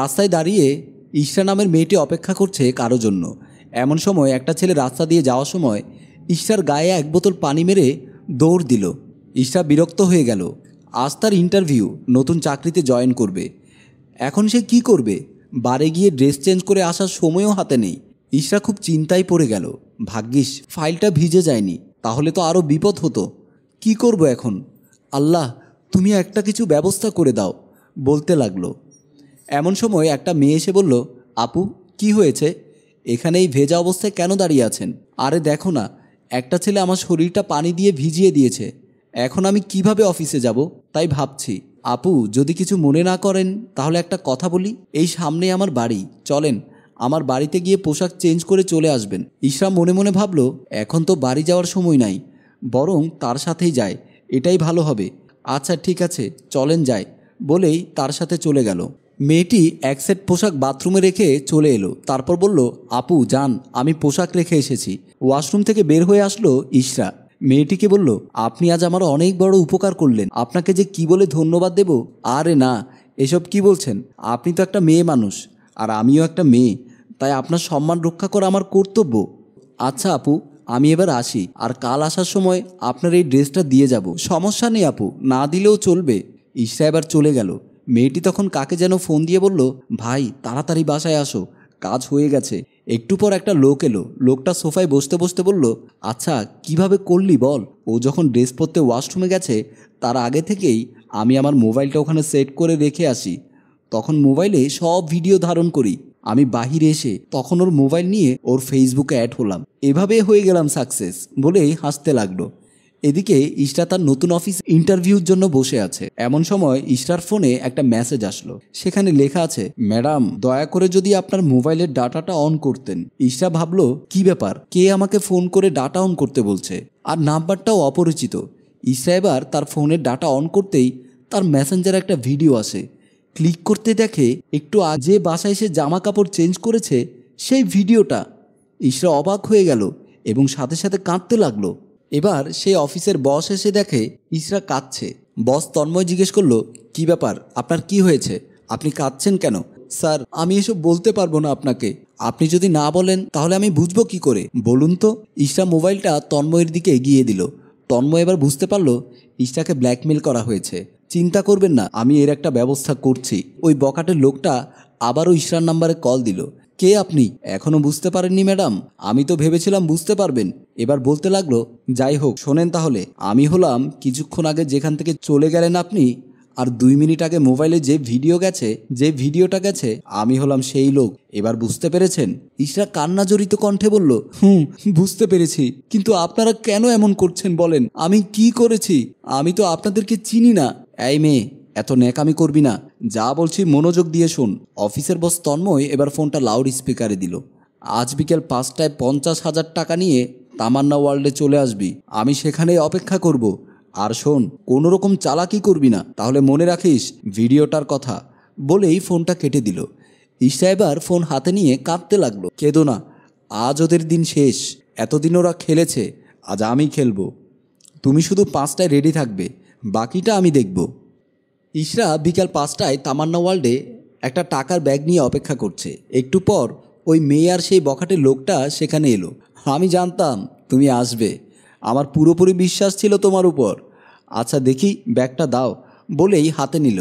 রাস্তায় দাঁড়িয়ে ইশরা নামের মেয়েটি অপেক্ষা করছে কারো জন্য এমন সময় একটা ছেলে রাস্তা দিয়ে যাওয়ার সময় ইশরার গায়ে এক বোতল পানি মেরে দৌড় দিল ইশরা বিরক্ত হয়ে গেল আজ তার ইন্টারভিউ নতুন চাকরিতে জয়েন করবে এখন সে কি করবে বারে গিয়ে ড্রেস চেঞ্জ করে আসার সময়ও হাতে নেই ইশরা খুব চিন্তায় পড়ে গেল ভাগ্যিস ফাইলটা ভিজে যায়নি তাহলে তো আরও বিপদ হতো কি করব এখন আল্লাহ তুমি একটা কিছু ব্যবস্থা করে দাও বলতে লাগলো এমন সময় একটা মেয়ে এসে বলল আপু কি হয়েছে এখানে এই ভেজা অবস্থায় কেন দাঁড়িয়ে আছেন আরে দেখো না একটা ছেলে আমার শরীরটা পানি দিয়ে ভিজিয়ে দিয়েছে এখন আমি কিভাবে অফিসে যাব তাই ভাবছি আপু যদি কিছু মনে না করেন তাহলে একটা কথা বলি এই সামনে আমার বাড়ি চলেন আমার বাড়িতে গিয়ে পোশাক চেঞ্জ করে চলে আসবেন ইশরাম মনে মনে ভাবল এখন তো বাড়ি যাওয়ার সময় নাই বরং তার সাথেই যায় এটাই ভালো হবে আচ্ছা ঠিক আছে চলেন যায় বলেই তার সাথে চলে গেল মেয়েটি এক সেট পোশাক বাথরুমে রেখে চলে এলো তারপর বলল আপু যান আমি পোশাক রেখে এসেছি ওয়াশরুম থেকে বের হয়ে আসলো ইশরা মেয়েটিকে বলল আপনি আজ আমার অনেক বড় উপকার করলেন আপনাকে যে কি বলে ধন্যবাদ দেব আরে না এসব কি বলছেন আপনি তো একটা মেয়ে মানুষ আর আমিও একটা মেয়ে তাই আপনার সম্মান রক্ষা করা আমার কর্তব্য আচ্ছা আপু আমি এবার আসি আর কাল আসার সময় আপনার এই ড্রেসটা দিয়ে যাব সমস্যা নেই আপু না দিলেও চলবে ইশরা এবার চলে গেল মেয়েটি তখন কাকে যেন ফোন দিয়ে বলল ভাই তাড়াতাড়ি বাসায় আসো কাজ হয়ে গেছে একটু পর একটা লোক এলো লোকটা সোফায় বসতে বসতে বলল আচ্ছা কিভাবে করলি বল ও যখন ড্রেস পরতে ওয়াশরুমে গেছে তার আগে থেকেই আমি আমার মোবাইলটা ওখানে সেট করে রেখে আসি তখন মোবাইলে সব ভিডিও ধারণ করি আমি বাহিরে এসে তখন ওর মোবাইল নিয়ে ওর ফেসবুকে অ্যাড হলাম এভাবে হয়ে গেলাম সাকসেস বলেই হাসতে লাগলো এদিকে ইশরা তার নতুন অফিস ইন্টারভিউর জন্য বসে আছে এমন সময় ইশরার ফোনে একটা মেসেজ আসলো সেখানে লেখা আছে ম্যাডাম দয়া করে যদি আপনার মোবাইলের ডাটাটা অন করতেন ইশরা ভাবলো কি ব্যাপার কে আমাকে ফোন করে ডাটা অন করতে বলছে আর নাম্বারটাও অপরিচিত ইশরা এবার তার ফোনের ডাটা অন করতেই তার মেসেঞ্জার একটা ভিডিও আসে ক্লিক করতে দেখে একটু আগে বাসায় সে জামা কাপড় চেঞ্জ করেছে সেই ভিডিওটা ইশরা অবাক হয়ে গেল এবং সাথে সাথে কাঁদতে লাগলো এবার সেই অফিসের বস এসে দেখে ইসরা কাঁদছে বস তন্ময় জিজ্ঞেস করলো কি ব্যাপার আপনার কি হয়েছে আপনি কাঁদছেন কেন স্যার আমি এসব বলতে পারবো না আপনাকে আপনি যদি না বলেন তাহলে আমি বুঝবো কি করে বলুন তো ইসরা মোবাইলটা তন্ময়ের দিকে এগিয়ে দিল তন্ময় এবার বুঝতে পারলো ইসরাকে ব্ল্যাকমেল করা হয়েছে চিন্তা করবেন না আমি এর একটা ব্যবস্থা করছি ওই বকাটের লোকটা আবারও ইসরার নাম্বারে কল দিল কে আপনি এখনও বুঝতে পারেননি ম্যাডাম আমি তো ভেবেছিলাম বুঝতে পারবেন এবার বলতে লাগলো যাই হোক শোনেন তাহলে আমি হলাম কিছুক্ষণ আগে যেখান থেকে চলে গেলেন আপনি আর দুই মিনিট আগে মোবাইলে যে ভিডিও গেছে যে ভিডিওটা গেছে আমি হলাম সেই লোক এবার বুঝতে পেরেছেন ইশরা কান্না জড়িত কণ্ঠে বলল হুম বুঝতে পেরেছি কিন্তু আপনারা কেন এমন করছেন বলেন আমি কি করেছি আমি তো আপনাদেরকে চিনি না এই মেয়ে এত ন্যাকামি করবি না যা বলছি মনোযোগ দিয়ে শোন অফিসের বস তন্ময় এবার ফোনটা লাউড স্পিকারে দিল আজ বিকেল পাঁচটায় পঞ্চাশ হাজার টাকা নিয়ে তামান্না ওয়ার্ল্ডে চলে আসবি আমি সেখানেই অপেক্ষা করব আর শোন কোনো রকম চালাকি করবি না তাহলে মনে রাখিস ভিডিওটার কথা বলেই ফোনটা কেটে দিল ঈশা এবার ফোন হাতে নিয়ে কাঁদতে লাগলো কেঁদো না আজ ওদের দিন শেষ এতদিন ওরা খেলেছে আজ আমি খেলবো তুমি শুধু পাঁচটায় রেডি থাকবে বাকিটা আমি দেখব ইশরা বিকাল পাঁচটায় তামান্না ওয়ার্ল্ডে একটা টাকার ব্যাগ নিয়ে অপেক্ষা করছে একটু পর ওই মেয়ে আর সেই বখাটে লোকটা সেখানে এলো আমি জানতাম তুমি আসবে আমার পুরোপুরি বিশ্বাস ছিল তোমার উপর আচ্ছা দেখি ব্যাগটা দাও বলেই হাতে নিল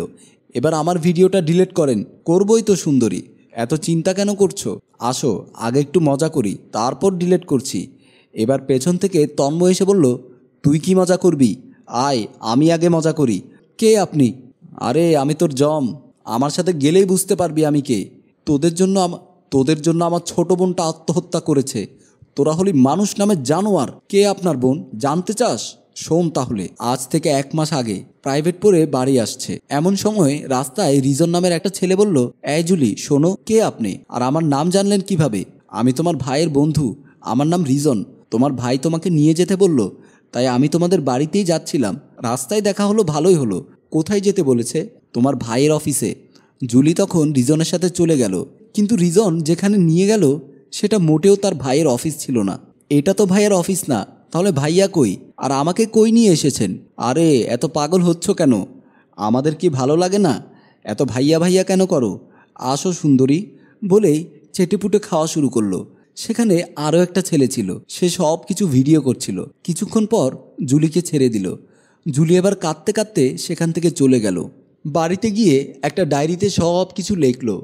এবার আমার ভিডিওটা ডিলেট করেন করবই তো সুন্দরী এত চিন্তা কেন করছো আসো আগে একটু মজা করি তারপর ডিলেট করছি এবার পেছন থেকে তম্ব এসে বলল তুই কি মজা করবি আয় আমি আগে মজা করি কে আপনি আরে আমি তোর জম আমার সাথে গেলেই বুঝতে পারবি আমি কে তোদের জন্য তোদের জন্য আমার ছোট বোনটা আত্মহত্যা করেছে তোরা হলি মানুষ নামে জানোয়ার কে আপনার বোন জানতে চাস সোম তাহলে আজ থেকে এক মাস আগে প্রাইভেট পরে বাড়ি আসছে এমন সময় রাস্তায় রিজন নামের একটা ছেলে বলল এই জুলি শোনো কে আপনি আর আমার নাম জানলেন কিভাবে আমি তোমার ভাইয়ের বন্ধু আমার নাম রিজন তোমার ভাই তোমাকে নিয়ে যেতে বলল তাই আমি তোমাদের বাড়িতেই যাচ্ছিলাম রাস্তায় দেখা হলো ভালোই হলো কোথায় যেতে বলেছে তোমার ভাইয়ের অফিসে জুলি তখন রিজনের সাথে চলে গেল কিন্তু রিজন যেখানে নিয়ে গেল সেটা মোটেও তার ভাইয়ের অফিস ছিল না এটা তো ভাইয়ের অফিস না তাহলে ভাইয়া কই আর আমাকে কই নিয়ে এসেছেন আরে এত পাগল হচ্ছ কেন আমাদের কি ভালো লাগে না এত ভাইয়া ভাইয়া কেন করো আসো সুন্দরী বলেই চেটেপুটে খাওয়া শুরু করলো সেখানে আরও একটা ছেলে ছিল সে সব কিছু ভিডিও করছিল কিছুক্ষণ পর জুলিকে ছেড়ে দিল জুলি এবার কাঁদতে কাঁদতে সেখান থেকে চলে গেল বাড়িতে গিয়ে একটা ডায়েরিতে সব কিছু লেখলো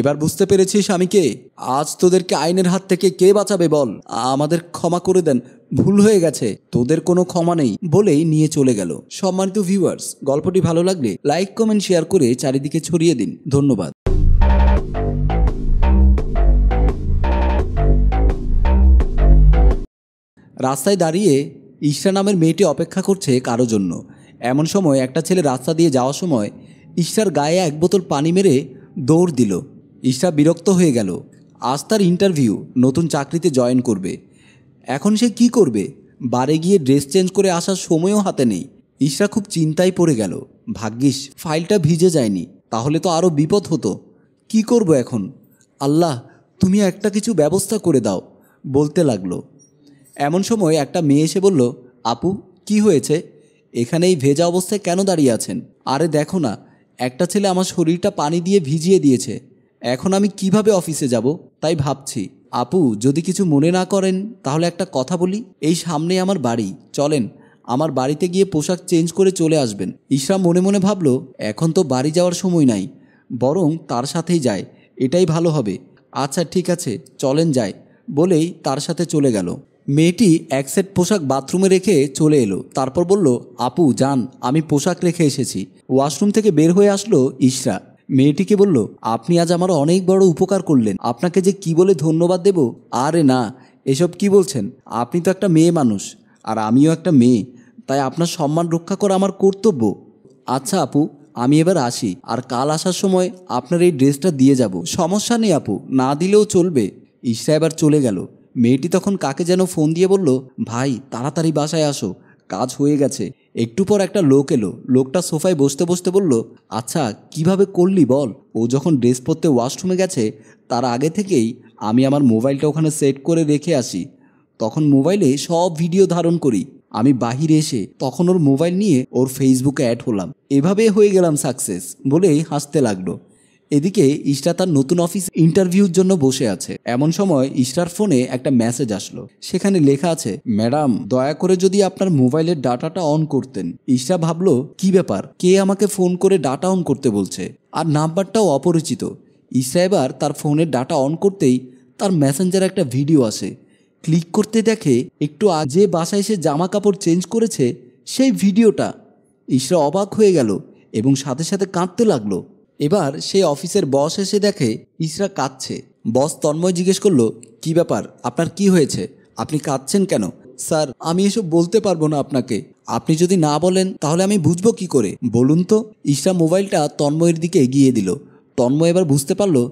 এবার বুঝতে পেরেছিস আমি কে আজ তোদেরকে আইনের হাত থেকে কে বাঁচাবে বল আমাদের ক্ষমা করে দেন ভুল হয়ে গেছে তোদের কোনো ক্ষমা নেই বলেই নিয়ে চলে গেল সম্মানিত ভিউয়ার্স গল্পটি ভালো লাগলে লাইক কমেন্ট শেয়ার করে চারিদিকে ছড়িয়ে দিন ধন্যবাদ রাস্তায় দাঁড়িয়ে ঈশা নামের মেয়েটি অপেক্ষা করছে কারো জন্য এমন সময় একটা ছেলে রাস্তা দিয়ে যাওয়ার সময় ঈশার গায়ে এক বোতল পানি মেরে দৌড় দিল ঈশা বিরক্ত হয়ে গেল আজ তার ইন্টারভিউ নতুন চাকরিতে জয়েন করবে এখন সে কি করবে বারে গিয়ে ড্রেস চেঞ্জ করে আসার সময়ও হাতে নেই ঈশা খুব চিন্তায় পড়ে গেল ভাগ্যিস ফাইলটা ভিজে যায়নি তাহলে তো আরও বিপদ হতো কি করব এখন আল্লাহ তুমি একটা কিছু ব্যবস্থা করে দাও বলতে লাগলো এমন সময় একটা মেয়ে এসে বলল আপু কি হয়েছে এখানে এই ভেজা অবস্থায় কেন দাঁড়িয়ে আছেন আরে দেখো না একটা ছেলে আমার শরীরটা পানি দিয়ে ভিজিয়ে দিয়েছে এখন আমি কিভাবে অফিসে যাব তাই ভাবছি আপু যদি কিছু মনে না করেন তাহলে একটা কথা বলি এই সামনে আমার বাড়ি চলেন আমার বাড়িতে গিয়ে পোশাক চেঞ্জ করে চলে আসবেন ইশরা মনে মনে ভাবল এখন তো বাড়ি যাওয়ার সময় নাই বরং তার সাথেই যায় এটাই ভালো হবে আচ্ছা ঠিক আছে চলেন যায় বলেই তার সাথে চলে গেল মেয়েটি এক সেট পোশাক বাথরুমে রেখে চলে এলো তারপর বলল আপু যান আমি পোশাক রেখে এসেছি ওয়াশরুম থেকে বের হয়ে আসলো ইশরা মেয়েটিকে বলল আপনি আজ আমার অনেক বড় উপকার করলেন আপনাকে যে কি বলে ধন্যবাদ দেব আরে না এসব কি বলছেন আপনি তো একটা মেয়ে মানুষ আর আমিও একটা মেয়ে তাই আপনার সম্মান রক্ষা করা আমার কর্তব্য আচ্ছা আপু আমি এবার আসি আর কাল আসার সময় আপনার এই ড্রেসটা দিয়ে যাব সমস্যা নেই আপু না দিলেও চলবে ঈশা এবার চলে গেল মেয়েটি তখন কাকে যেন ফোন দিয়ে বলল ভাই তাড়াতাড়ি বাসায় আসো কাজ হয়ে গেছে একটু পর একটা লোক এলো লোকটা সোফায় বসতে বসতে বলল আচ্ছা কিভাবে করলি বল ও যখন ড্রেস পরতে ওয়াশরুমে গেছে তার আগে থেকেই আমি আমার মোবাইলটা ওখানে সেট করে রেখে আসি তখন মোবাইলে সব ভিডিও ধারণ করি আমি বাহিরে এসে তখন ওর মোবাইল নিয়ে ওর ফেসবুকে অ্যাড হলাম এভাবে হয়ে গেলাম সাকসেস বলেই হাসতে লাগলো এদিকে ইশরা তার নতুন অফিস ইন্টারভিউর জন্য বসে আছে এমন সময় ইশরার ফোনে একটা মেসেজ আসলো সেখানে লেখা আছে ম্যাডাম দয়া করে যদি আপনার মোবাইলের ডাটাটা অন করতেন ইশরা ভাবলো কি ব্যাপার কে আমাকে ফোন করে ডাটা অন করতে বলছে আর নাম্বারটাও অপরিচিত ইশরা এবার তার ফোনের ডাটা অন করতেই তার ম্যাসেঞ্জার একটা ভিডিও আসে ক্লিক করতে দেখে একটু আগে বাসায় সে জামা কাপড় চেঞ্জ করেছে সেই ভিডিওটা ইশরা অবাক হয়ে গেল এবং সাথে সাথে কাঁদতে লাগলো এবার সেই অফিসের বস এসে দেখে ইসরা কাঁদছে বস তন্ময় জিজ্ঞেস করলো কি ব্যাপার আপনার কি হয়েছে আপনি কাঁদছেন কেন স্যার আমি এসব বলতে পারবো না আপনাকে আপনি যদি না বলেন তাহলে আমি বুঝবো কি করে বলুন তো ইসরা মোবাইলটা তন্ময়ের দিকে এগিয়ে দিল তন্ময় এবার বুঝতে পারলো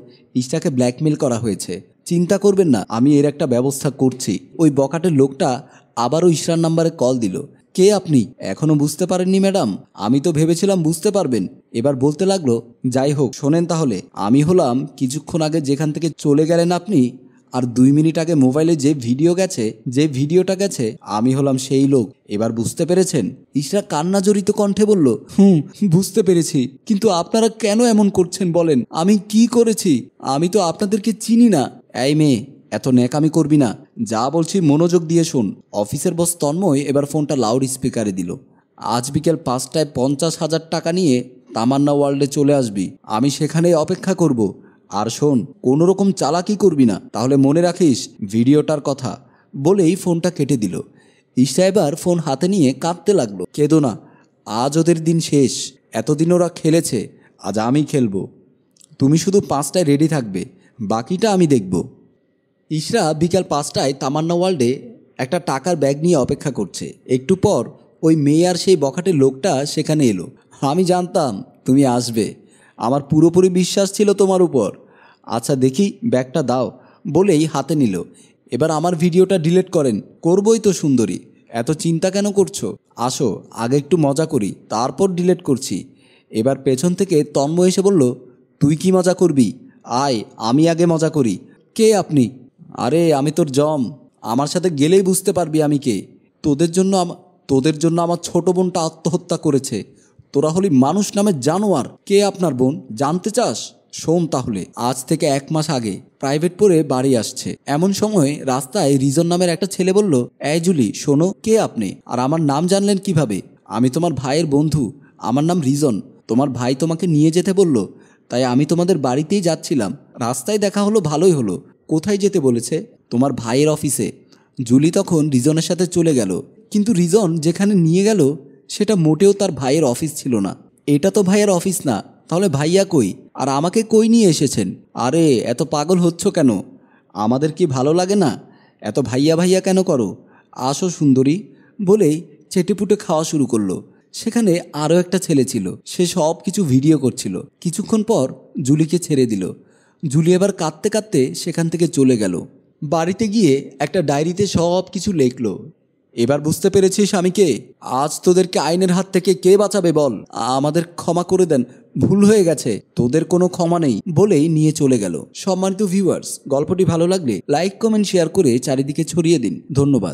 ইসরাকে ব্ল্যাকমেল করা হয়েছে চিন্তা করবেন না আমি এর একটা ব্যবস্থা করছি ওই বকাটের লোকটা আবারও ইসরার নাম্বারে কল দিল কে আপনি এখনও বুঝতে পারেননি ম্যাডাম আমি তো ভেবেছিলাম বুঝতে পারবেন এবার বলতে লাগলো যাই হোক শোনেন তাহলে আমি হলাম কিছুক্ষণ আগে যেখান থেকে চলে গেলেন আপনি আর দুই মিনিট আগে মোবাইলে যে ভিডিও গেছে যে ভিডিওটা গেছে আমি হলাম সেই লোক এবার বুঝতে পেরেছেন ইশরা কান্না জড়িত কণ্ঠে বলল হুম বুঝতে পেরেছি কিন্তু আপনারা কেন এমন করছেন বলেন আমি কি করেছি আমি তো আপনাদেরকে চিনি না এই মেয়ে এত ন্যাকামি করবি না যা বলছি মনোযোগ দিয়ে শোন অফিসের বস তন্ময় এবার ফোনটা লাউড স্পিকারে দিল আজ বিকেল পাঁচটায় পঞ্চাশ হাজার টাকা নিয়ে তামান্না ওয়ার্ল্ডে চলে আসবি আমি সেখানেই অপেক্ষা করব আর শোন কোনো রকম চালাকি করবি না তাহলে মনে রাখিস ভিডিওটার কথা বলেই ফোনটা কেটে দিল ঈশা এবার ফোন হাতে নিয়ে কাঁদতে লাগলো কেঁদো না আজ ওদের দিন শেষ এতদিন ওরা খেলেছে আজ আমি খেলবো তুমি শুধু পাঁচটায় রেডি থাকবে বাকিটা আমি দেখবো ইশরা বিকাল পাঁচটায় তামান্না ওয়ার্ল্ডে একটা টাকার ব্যাগ নিয়ে অপেক্ষা করছে একটু পর ওই মেয়ে আর সেই বখাটে লোকটা সেখানে এলো আমি জানতাম তুমি আসবে আমার পুরোপুরি বিশ্বাস ছিল তোমার উপর আচ্ছা দেখি ব্যাগটা দাও বলেই হাতে নিল এবার আমার ভিডিওটা ডিলিট করেন করবই তো সুন্দরী এত চিন্তা কেন করছো আসো আগে একটু মজা করি তারপর ডিলেট করছি এবার পেছন থেকে তন্ময় এসে বলল তুই কি মজা করবি আয় আমি আগে মজা করি কে আপনি আরে আমি তোর জম আমার সাথে গেলেই বুঝতে পারবি আমি কে তোদের জন্য তোদের জন্য আমার ছোট বোনটা আত্মহত্যা করেছে তোরা হলি মানুষ নামে জানোয়ার কে আপনার বোন জানতে চাস সোম তাহলে আজ থেকে এক মাস আগে প্রাইভেট পরে বাড়ি আসছে এমন সময় রাস্তায় রিজন নামের একটা ছেলে বলল এই জুলি শোনো কে আপনি আর আমার নাম জানলেন কিভাবে আমি তোমার ভাইয়ের বন্ধু আমার নাম রিজন তোমার ভাই তোমাকে নিয়ে যেতে বলল তাই আমি তোমাদের বাড়িতেই যাচ্ছিলাম রাস্তায় দেখা হলো ভালোই হলো কোথায় যেতে বলেছে তোমার ভাইয়ের অফিসে জুলি তখন রিজনের সাথে চলে গেল কিন্তু রিজন যেখানে নিয়ে গেল সেটা মোটেও তার ভাইয়ের অফিস ছিল না এটা তো ভাইয়ের অফিস না তাহলে ভাইয়া কই আর আমাকে কই নিয়ে এসেছেন আরে এত পাগল হচ্ছ কেন আমাদের কি ভালো লাগে না এত ভাইয়া ভাইয়া কেন করো আসো সুন্দরী বলেই চেটেপুটে খাওয়া শুরু করলো সেখানে আরও একটা ছেলে ছিল সে সব কিছু ভিডিও করছিল কিছুক্ষণ পর জুলিকে ছেড়ে দিল জুলি এবার কাঁদতে কাঁদতে সেখান থেকে চলে গেল বাড়িতে গিয়ে একটা ডায়েরিতে সব কিছু লিখল এবার বুঝতে পেরেছি স্বামীকে আজ তোদেরকে আইনের হাত থেকে কে বাঁচাবে বল আমাদের ক্ষমা করে দেন ভুল হয়ে গেছে তোদের কোনো ক্ষমা নেই বলেই নিয়ে চলে গেল সম্মানিত ভিউয়ার্স গল্পটি ভালো লাগলে লাইক কমেন্ট শেয়ার করে চারিদিকে ছড়িয়ে দিন ধন্যবাদ